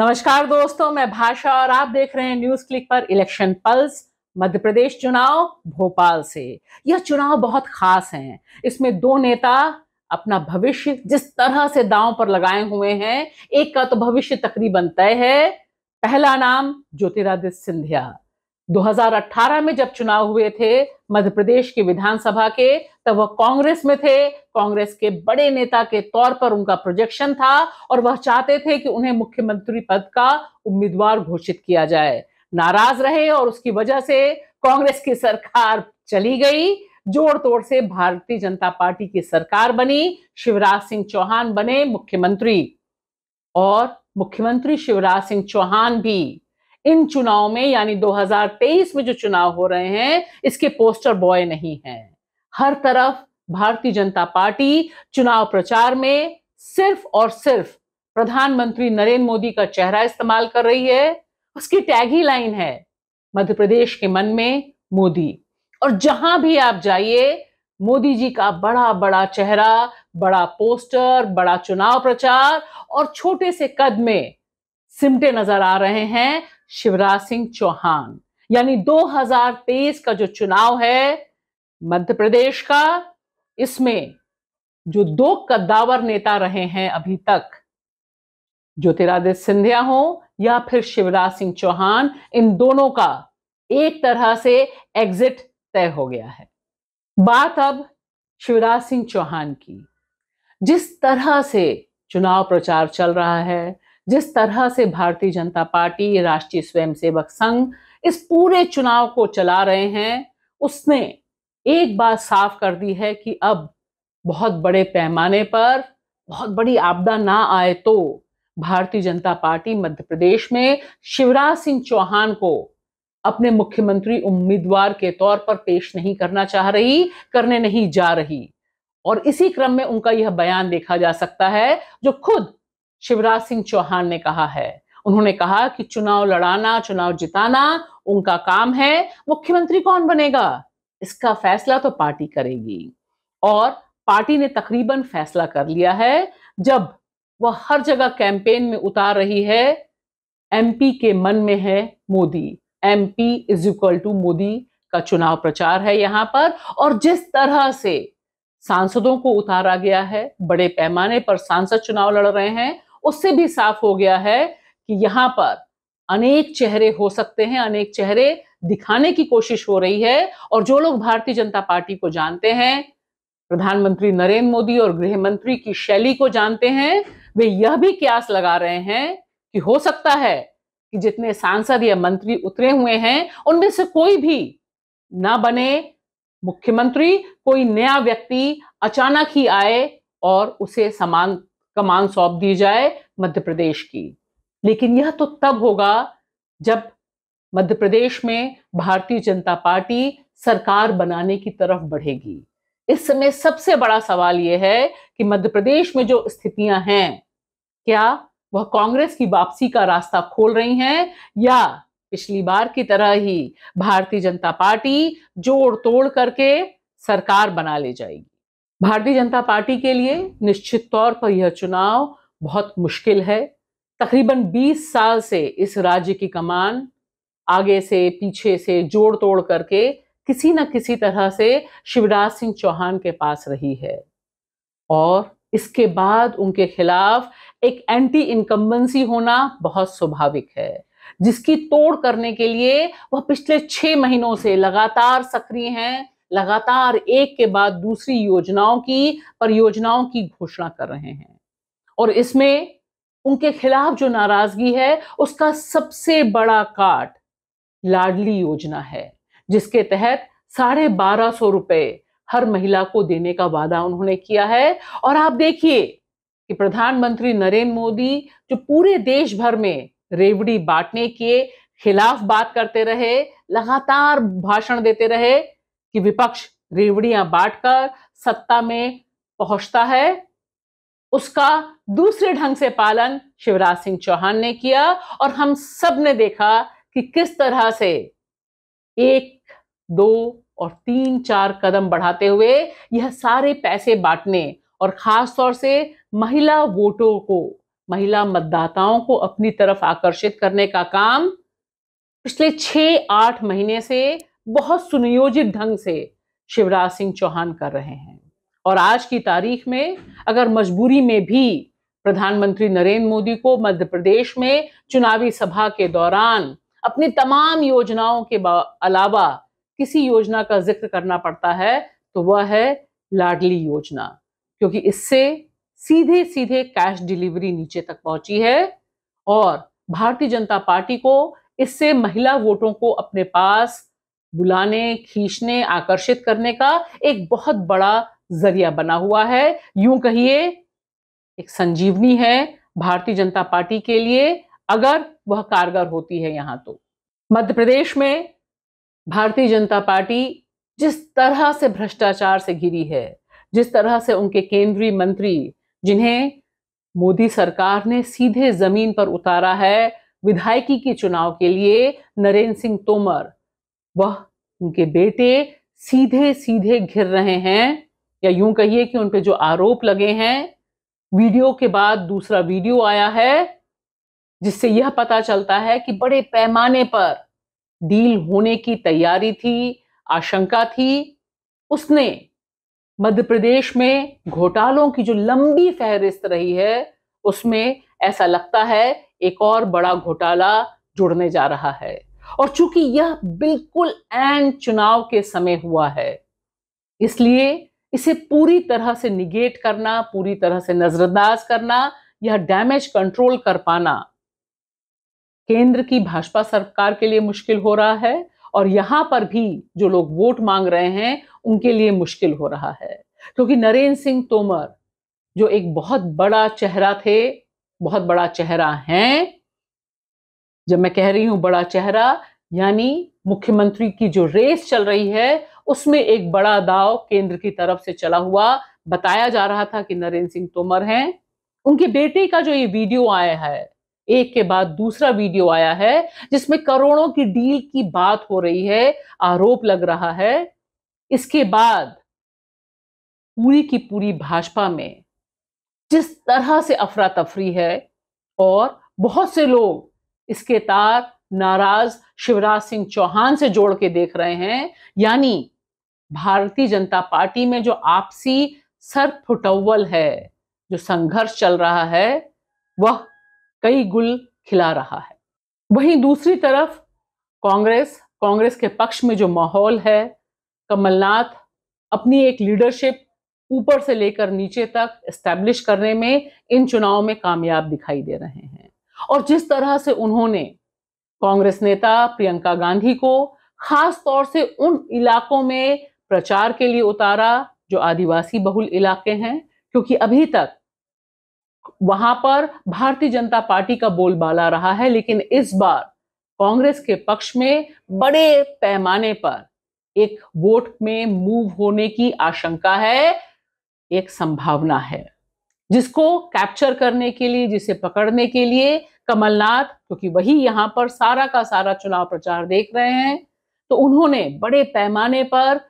नमस्कार दोस्तों मैं भाषा और आप देख रहे हैं न्यूज क्लिक पर इलेक्शन पल्स मध्य प्रदेश चुनाव भोपाल से यह चुनाव बहुत खास है इसमें दो नेता अपना भविष्य जिस तरह से दांव पर लगाए हुए हैं एक का तो भविष्य तकरीबन तय है पहला नाम ज्योतिरादित्य सिंधिया 2018 में जब चुनाव हुए थे मध्य प्रदेश की विधानसभा के तब वह कांग्रेस में थे कांग्रेस के बड़े नेता के तौर पर उनका प्रोजेक्शन था और वह चाहते थे कि उन्हें मुख्यमंत्री पद का उम्मीदवार घोषित किया जाए नाराज रहे और उसकी वजह से कांग्रेस की सरकार चली गई जोड़ तोड़ से भारतीय जनता पार्टी की सरकार बनी शिवराज सिंह चौहान बने मुख्यमंत्री और मुख्यमंत्री शिवराज सिंह चौहान भी इन चुनाव में यानी 2023 में जो चुनाव हो रहे हैं इसके पोस्टर बॉय नहीं हैं हर तरफ भारतीय जनता पार्टी चुनाव प्रचार में सिर्फ और सिर्फ प्रधानमंत्री नरेंद्र मोदी का चेहरा इस्तेमाल कर रही है उसकी टैग ही लाइन है मध्य प्रदेश के मन में मोदी और जहां भी आप जाइए मोदी जी का बड़ा बड़ा चेहरा बड़ा पोस्टर बड़ा चुनाव प्रचार और छोटे से कद में सिमटे नजर आ रहे हैं शिवराज सिंह चौहान यानी 2023 का जो चुनाव है मध्य प्रदेश का इसमें जो दो कद्दावर नेता रहे हैं अभी तक ज्योतिरादित्य सिंधिया हो या फिर शिवराज सिंह चौहान इन दोनों का एक तरह से एग्जिट तय हो गया है बात अब शिवराज सिंह चौहान की जिस तरह से चुनाव प्रचार चल रहा है जिस तरह से भारतीय जनता पार्टी राष्ट्रीय स्वयंसेवक संघ इस पूरे चुनाव को चला रहे हैं उसने एक बात साफ कर दी है कि अब बहुत बड़े पैमाने पर बहुत बड़ी आपदा ना आए तो भारतीय जनता पार्टी मध्य प्रदेश में शिवराज सिंह चौहान को अपने मुख्यमंत्री उम्मीदवार के तौर पर पेश नहीं करना चाह रही करने नहीं जा रही और इसी क्रम में उनका यह बयान देखा जा सकता है जो खुद शिवराज सिंह चौहान ने कहा है उन्होंने कहा कि चुनाव लड़ाना चुनाव जिताना उनका काम है मुख्यमंत्री कौन बनेगा इसका फैसला तो पार्टी करेगी और पार्टी ने तकरीबन फैसला कर लिया है जब वह हर जगह कैंपेन में उतार रही है एमपी के मन में है Modi MP is equal to Modi का चुनाव प्रचार है यहां पर और जिस तरह से सांसदों को उतारा गया है बड़े पैमाने पर सांसद चुनाव लड़ रहे हैं उससे भी साफ हो गया है कि यहां पर अनेक चेहरे हो सकते हैं अनेक चेहरे दिखाने की कोशिश हो रही है और जो लोग भारतीय जनता पार्टी को जानते हैं प्रधानमंत्री नरेंद्र मोदी और गृह मंत्री की शैली को जानते हैं वे यह भी क्यास लगा रहे हैं कि हो सकता है कि जितने सांसद या मंत्री उतरे हुए हैं उनमें से कोई भी ना बने मुख्यमंत्री कोई नया व्यक्ति अचानक ही आए और उसे समान कमान सौंप दी जाए मध्य प्रदेश की लेकिन यह तो तब होगा जब मध्य प्रदेश में भारतीय जनता पार्टी सरकार बनाने की तरफ बढ़ेगी इस समय सबसे बड़ा सवाल यह है कि मध्य प्रदेश में जो स्थितियां हैं क्या वह कांग्रेस की वापसी का रास्ता खोल रही हैं या पिछली बार की तरह ही भारतीय जनता पार्टी जोड़ तोड़ करके सरकार बना ले जाएगी भारतीय जनता पार्टी के लिए निश्चित तौर पर यह चुनाव बहुत मुश्किल है तकरीबन 20 साल से इस राज्य की कमान आगे से पीछे से जोड़ तोड़ करके किसी न किसी तरह से शिवराज सिंह चौहान के पास रही है और इसके बाद उनके खिलाफ एक एंटी इनकम्बेंसी होना बहुत स्वाभाविक है जिसकी तोड़ करने के लिए वह पिछले छह महीनों से लगातार सक्रिय हैं लगातार एक के बाद दूसरी योजनाओं की परियोजनाओं की घोषणा कर रहे हैं और इसमें उनके खिलाफ जो नाराजगी है उसका सबसे बड़ा काट लाडली योजना है जिसके तहत साढ़े बारह सौ रुपए हर महिला को देने का वादा उन्होंने किया है और आप देखिए कि प्रधानमंत्री नरेंद्र मोदी जो पूरे देश भर में रेवड़ी बांटने के खिलाफ बात करते रहे लगातार भाषण देते रहे कि विपक्ष रेवड़ियां बांटकर सत्ता में पहुंचता है उसका दूसरे ढंग से पालन शिवराज सिंह चौहान ने किया और हम सब ने देखा कि किस तरह से एक दो और तीन चार कदम बढ़ाते हुए यह सारे पैसे बांटने और खास तौर से महिला वोटों को महिला मतदाताओं को अपनी तरफ आकर्षित करने का काम पिछले छह आठ महीने से बहुत सुनियोजित ढंग से शिवराज सिंह चौहान कर रहे हैं और आज की तारीख में अगर मजबूरी में भी प्रधानमंत्री नरेंद्र मोदी को मध्य प्रदेश में चुनावी सभा के दौरान अपनी तमाम योजनाओं के अलावा किसी योजना का जिक्र करना पड़ता है तो वह है लाडली योजना क्योंकि इससे सीधे सीधे कैश डिलीवरी नीचे तक पहुंची है और भारतीय जनता पार्टी को इससे महिला वोटों को अपने पास बुलाने खींचने आकर्षित करने का एक बहुत बड़ा जरिया बना हुआ है यूं कहिए एक संजीवनी है भारतीय जनता पार्टी के लिए अगर वह कारगर होती है यहां तो मध्य प्रदेश में भारतीय जनता पार्टी जिस तरह से भ्रष्टाचार से घिरी है जिस तरह से उनके केंद्रीय मंत्री जिन्हें मोदी सरकार ने सीधे जमीन पर उतारा है विधायकी के चुनाव के लिए नरेंद्र सिंह तोमर वह उनके बेटे सीधे सीधे घिर रहे हैं या यूं कहिए कि उन पे जो आरोप लगे हैं वीडियो के बाद दूसरा वीडियो आया है जिससे यह पता चलता है कि बड़े पैमाने पर डील होने की तैयारी थी आशंका थी उसने मध्य प्रदेश में घोटालों की जो लंबी फहरिस्त रही है उसमें ऐसा लगता है एक और बड़ा घोटाला जुड़ने जा रहा है और चूंकि यह बिल्कुल एंड चुनाव के समय हुआ है इसलिए इसे पूरी तरह से निगेट करना पूरी तरह से नजरअंदाज करना यह डैमेज कंट्रोल कर पाना केंद्र की भाजपा सरकार के लिए मुश्किल हो रहा है और यहां पर भी जो लोग वोट मांग रहे हैं उनके लिए मुश्किल हो रहा है क्योंकि नरेंद्र सिंह तोमर जो एक बहुत बड़ा चेहरा थे बहुत बड़ा चेहरा हैं जब मैं कह रही हूं बड़ा चेहरा यानी मुख्यमंत्री की जो रेस चल रही है उसमें एक बड़ा दाव केंद्र की तरफ से चला हुआ बताया जा रहा था कि नरेंद्र सिंह तोमर हैं उनके बेटे का जो ये वीडियो आया है एक के बाद दूसरा वीडियो आया है जिसमें करोड़ों की डील की बात हो रही है आरोप लग रहा है इसके बाद पूरी की पूरी भाजपा में जिस तरह से अफरा तफरी है और बहुत से लोग इसके तार नाराज शिवराज सिंह चौहान से जोड़ के देख रहे हैं यानी भारतीय जनता पार्टी में जो आपसी सर फुटवल है जो संघर्ष चल रहा है वह कई गुल खिला रहा है वहीं दूसरी तरफ कांग्रेस कांग्रेस के पक्ष में जो माहौल है कमलनाथ अपनी एक लीडरशिप ऊपर से लेकर नीचे तक एस्टेब्लिश करने में इन चुनाव में कामयाब दिखाई दे रहे हैं और जिस तरह से उन्होंने कांग्रेस नेता प्रियंका गांधी को खास तौर से उन इलाकों में प्रचार के लिए उतारा जो आदिवासी बहुल इलाके हैं क्योंकि अभी तक वहां पर भारतीय जनता पार्टी का बोलबाला रहा है लेकिन इस बार कांग्रेस के पक्ष में बड़े पैमाने पर एक वोट में मूव होने की आशंका है एक संभावना है जिसको कैप्चर करने के लिए जिसे पकड़ने के लिए कमलनाथ क्योंकि वही यहाँ पर सारा का सारा चुनाव प्रचार देख रहे हैं तो उन्होंने बड़े पैमाने पर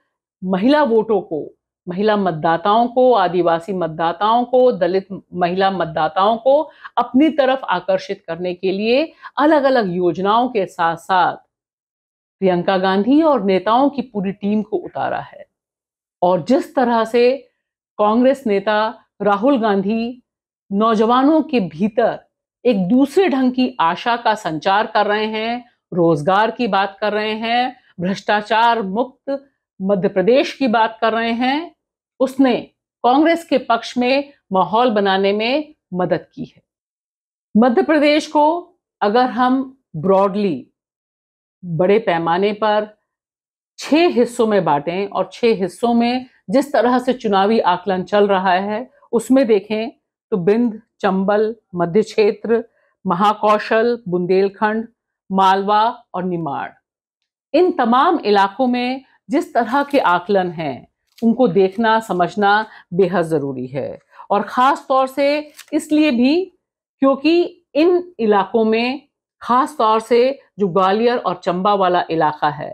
महिला वोटों को महिला मतदाताओं को आदिवासी मतदाताओं को दलित महिला मतदाताओं को अपनी तरफ आकर्षित करने के लिए अलग अलग योजनाओं के साथ साथ प्रियंका गांधी और नेताओं की पूरी टीम को उतारा है और जिस तरह से कांग्रेस नेता राहुल गांधी नौजवानों के भीतर एक दूसरे ढंग की आशा का संचार कर रहे हैं रोजगार की बात कर रहे हैं भ्रष्टाचार मुक्त मध्य प्रदेश की बात कर रहे हैं उसने कांग्रेस के पक्ष में माहौल बनाने में मदद की है मध्य प्रदेश को अगर हम ब्रॉडली बड़े पैमाने पर छह हिस्सों में बांटें और छः हिस्सों में जिस तरह से चुनावी आकलन चल रहा है उसमें देखें तो बिंद चंबल मध्य क्षेत्र महाकौशल बुंदेलखंड मालवा और निमाड़ इन तमाम इलाकों में जिस तरह के आकलन हैं उनको देखना समझना बेहद ज़रूरी है और ख़ास तौर से इसलिए भी क्योंकि इन इलाकों में ख़ास तौर से जो ग्वालियर और चंबा वाला इलाका है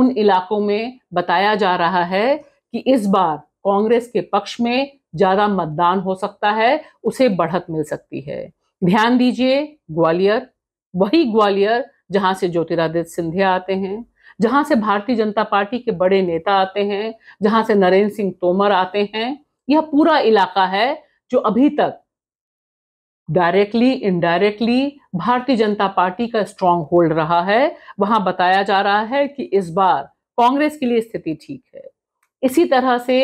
उन इलाकों में बताया जा रहा है कि इस बार कांग्रेस के पक्ष में ज़्यादा मतदान हो सकता है उसे बढ़त मिल सकती है ध्यान दीजिए ग्वालियर वही ग्वालियर जहां से ज्योतिरादित्य सिंधिया आते हैं जहां से भारतीय जनता पार्टी के बड़े नेता आते हैं जहां से नरेंद्र सिंह तोमर आते हैं यह पूरा इलाका है जो अभी तक डायरेक्टली इनडायरेक्टली भारतीय जनता पार्टी का स्ट्रांग होल्ड रहा है वहां बताया जा रहा है कि इस बार कांग्रेस के लिए स्थिति ठीक है इसी तरह से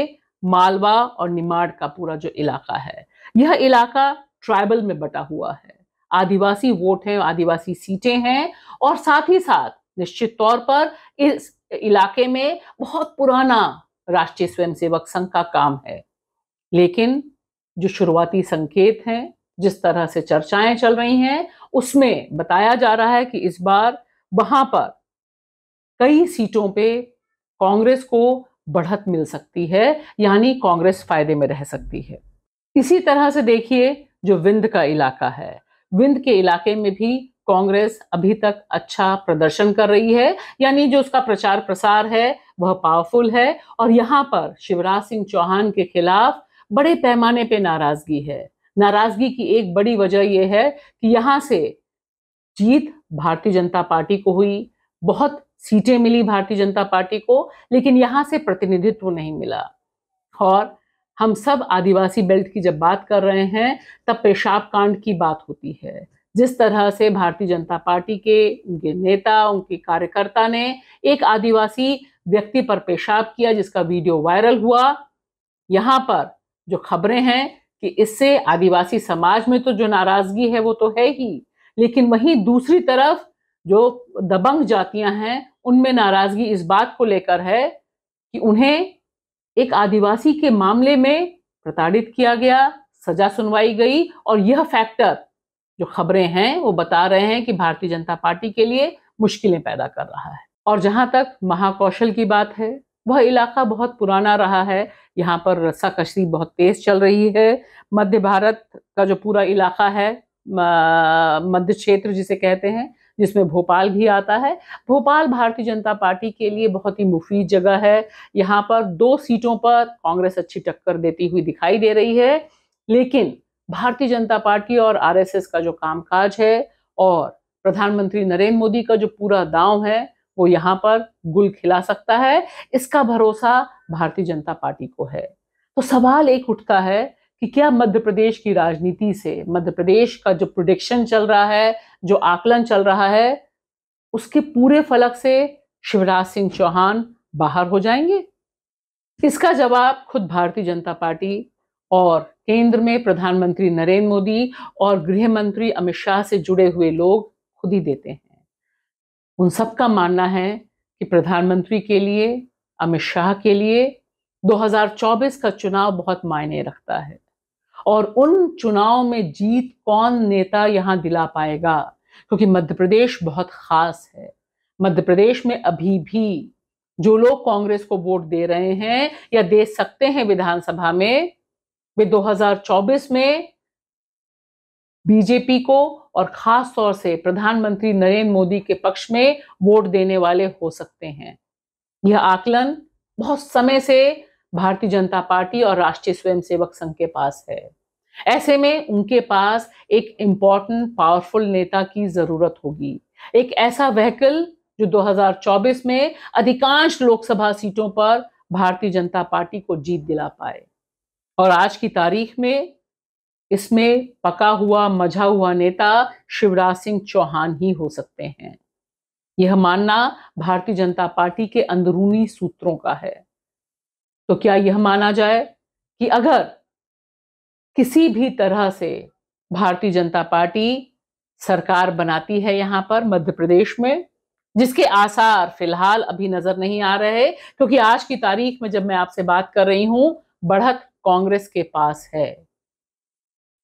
मालवा और निमाड़ का पूरा जो इलाका है यह इलाका ट्राइबल में बटा हुआ है आदिवासी वोट हैं आदिवासी सीटें हैं और साथ ही साथ निश्चित तौर पर इस इलाके में बहुत पुराना राष्ट्रीय स्वयंसेवक संघ का काम है लेकिन जो शुरुआती संकेत हैं जिस तरह से चर्चाएं चल रही हैं उसमें बताया जा रहा है कि इस बार वहां पर कई सीटों पे कांग्रेस को बढ़त मिल सकती है यानी कांग्रेस फायदे में रह सकती है इसी तरह से देखिए जो विंद का इलाका है विंद के इलाके में भी कांग्रेस अभी तक अच्छा प्रदर्शन कर रही है यानी जो उसका प्रचार प्रसार है वह पावरफुल है और यहाँ पर शिवराज सिंह चौहान के खिलाफ बड़े पैमाने पे नाराजगी है नाराजगी की एक बड़ी वजह यह है कि यहाँ से जीत भारतीय जनता पार्टी को हुई बहुत सीटें मिली भारतीय जनता पार्टी को लेकिन यहाँ से प्रतिनिधित्व नहीं मिला और हम सब आदिवासी बेल्ट की जब बात कर रहे हैं तब पेशाब कांड की बात होती है जिस तरह से भारतीय जनता पार्टी के उनके नेता उनके कार्यकर्ता ने एक आदिवासी व्यक्ति पर पेशाब किया जिसका वीडियो वायरल हुआ यहाँ पर जो खबरें हैं कि इससे आदिवासी समाज में तो जो नाराजगी है वो तो है ही लेकिन वहीं दूसरी तरफ जो दबंग जातियां हैं उनमें नाराजगी इस बात को लेकर है कि उन्हें एक आदिवासी के मामले में प्रताड़ित किया गया सजा सुनवाई गई और यह फैक्टर जो खबरें हैं वो बता रहे हैं कि भारतीय जनता पार्टी के लिए मुश्किलें पैदा कर रहा है और जहां तक महाकौशल की बात है वह इलाका बहुत पुराना रहा है यहाँ पर रस्सा कशरी बहुत तेज चल रही है मध्य भारत का जो पूरा इलाका है मध्य क्षेत्र जिसे कहते हैं जिसमें भोपाल भी आता है भोपाल भारतीय जनता पार्टी के लिए बहुत ही मुफीद जगह है यहाँ पर दो सीटों पर कांग्रेस अच्छी टक्कर देती हुई दिखाई दे रही है लेकिन भारतीय जनता पार्टी और आरएसएस का जो कामकाज है और प्रधानमंत्री नरेंद्र मोदी का जो पूरा दांव है वो यहाँ पर गुल खिला सकता है इसका भरोसा भारतीय जनता पार्टी को है तो सवाल एक उठता है कि क्या मध्य प्रदेश की राजनीति से मध्य प्रदेश का जो प्रोडिक्शन चल रहा है जो आकलन चल रहा है उसके पूरे फलक से शिवराज सिंह चौहान बाहर हो जाएंगे इसका जवाब खुद भारतीय जनता पार्टी और केंद्र में प्रधानमंत्री नरेंद्र मोदी और गृह मंत्री अमित शाह से जुड़े हुए लोग खुद ही देते हैं उन सबका मानना है कि प्रधानमंत्री के लिए अमित शाह के लिए 2024 का चुनाव बहुत मायने रखता है और उन चुनाव में जीत कौन नेता यहाँ दिला पाएगा क्योंकि मध्य प्रदेश बहुत खास है मध्य प्रदेश में अभी भी जो लोग कांग्रेस को वोट दे रहे हैं या दे सकते हैं विधानसभा में वे 2024 में बीजेपी को और खास तौर से प्रधानमंत्री नरेंद्र मोदी के पक्ष में वोट देने वाले हो सकते हैं यह आकलन बहुत समय से भारतीय जनता पार्टी और राष्ट्रीय स्वयंसेवक संघ के पास है ऐसे में उनके पास एक इम्पॉर्टेंट पावरफुल नेता की जरूरत होगी एक ऐसा व्हीकल जो 2024 में अधिकांश लोकसभा सीटों पर भारतीय जनता पार्टी को जीत दिला पाए और आज की तारीख में इसमें पका हुआ मझा हुआ नेता शिवराज सिंह चौहान ही हो सकते हैं यह मानना भारतीय जनता पार्टी के अंदरूनी सूत्रों का है तो क्या यह माना जाए कि अगर किसी भी तरह से भारतीय जनता पार्टी सरकार बनाती है यहां पर मध्य प्रदेश में जिसके आसार फिलहाल अभी नजर नहीं आ रहे क्योंकि आज की तारीख में जब मैं आपसे बात कर रही हूं बढ़त कांग्रेस के पास है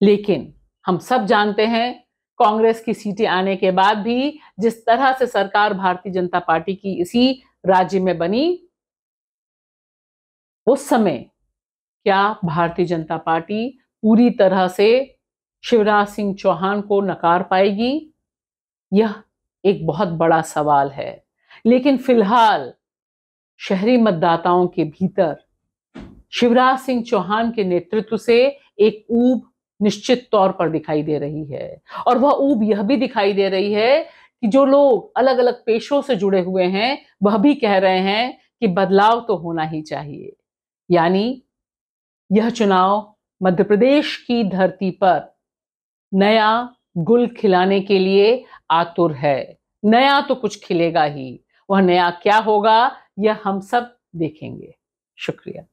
लेकिन हम सब जानते हैं कांग्रेस की सीटें आने के बाद भी जिस तरह से सरकार भारतीय जनता पार्टी की इसी राज्य में बनी उस समय क्या भारतीय जनता पार्टी पूरी तरह से शिवराज सिंह चौहान को नकार पाएगी यह एक बहुत बड़ा सवाल है लेकिन फिलहाल शहरी मतदाताओं के भीतर शिवराज सिंह चौहान के नेतृत्व से एक ऊब निश्चित तौर पर दिखाई दे रही है और वह ऊब यह भी दिखाई दे रही है कि जो लोग अलग अलग पेशों से जुड़े हुए हैं वह भी कह रहे हैं कि बदलाव तो होना ही चाहिए यानी यह चुनाव मध्य प्रदेश की धरती पर नया गुल खिलाने के लिए आतुर है नया तो कुछ खिलेगा ही वह नया क्या होगा यह हम सब देखेंगे शुक्रिया